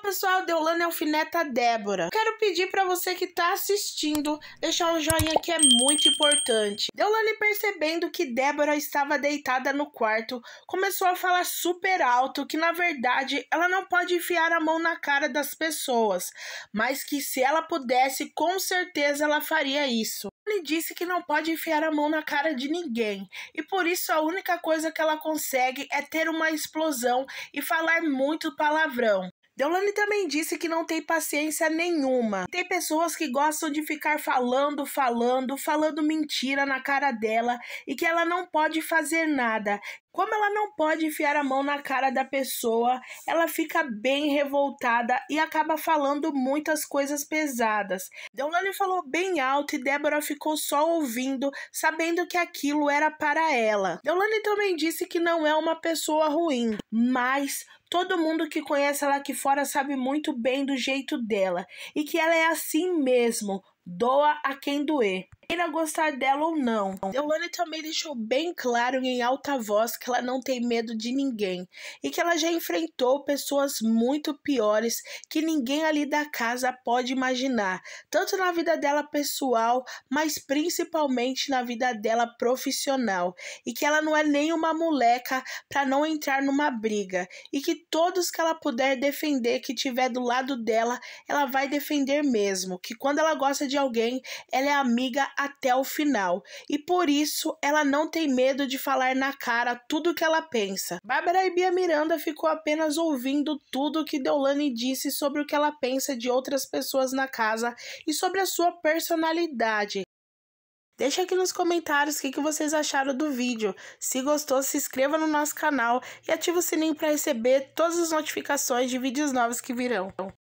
Olá pessoal, Deolane Alfineta Débora. Quero pedir para você que está assistindo deixar um joinha que é muito importante. Deolane percebendo que Débora estava deitada no quarto, começou a falar super alto que na verdade ela não pode enfiar a mão na cara das pessoas, mas que se ela pudesse, com certeza ela faria isso. Ele disse que não pode enfiar a mão na cara de ninguém e por isso a única coisa que ela consegue é ter uma explosão e falar muito palavrão. Deolane também disse que não tem paciência nenhuma. Tem pessoas que gostam de ficar falando, falando, falando mentira na cara dela e que ela não pode fazer nada, como ela não pode enfiar a mão na cara da pessoa, ela fica bem revoltada e acaba falando muitas coisas pesadas. Deolane falou bem alto e Débora ficou só ouvindo, sabendo que aquilo era para ela. Deolane também disse que não é uma pessoa ruim, mas Todo mundo que conhece ela aqui fora sabe muito bem do jeito dela e que ela é assim mesmo, doa a quem doer queira gostar dela ou não. Eulane também deixou bem claro em alta voz que ela não tem medo de ninguém e que ela já enfrentou pessoas muito piores que ninguém ali da casa pode imaginar, tanto na vida dela pessoal, mas principalmente na vida dela profissional, e que ela não é nem uma moleca para não entrar numa briga e que todos que ela puder defender que tiver do lado dela, ela vai defender mesmo, que quando ela gosta de alguém, ela é amiga até o final e por isso ela não tem medo de falar na cara tudo o que ela pensa. Bárbara e Bia Miranda ficou apenas ouvindo tudo que Deolane disse sobre o que ela pensa de outras pessoas na casa e sobre a sua personalidade. Deixa aqui nos comentários o que, que vocês acharam do vídeo. Se gostou, se inscreva no nosso canal e ative o sininho para receber todas as notificações de vídeos novos que virão.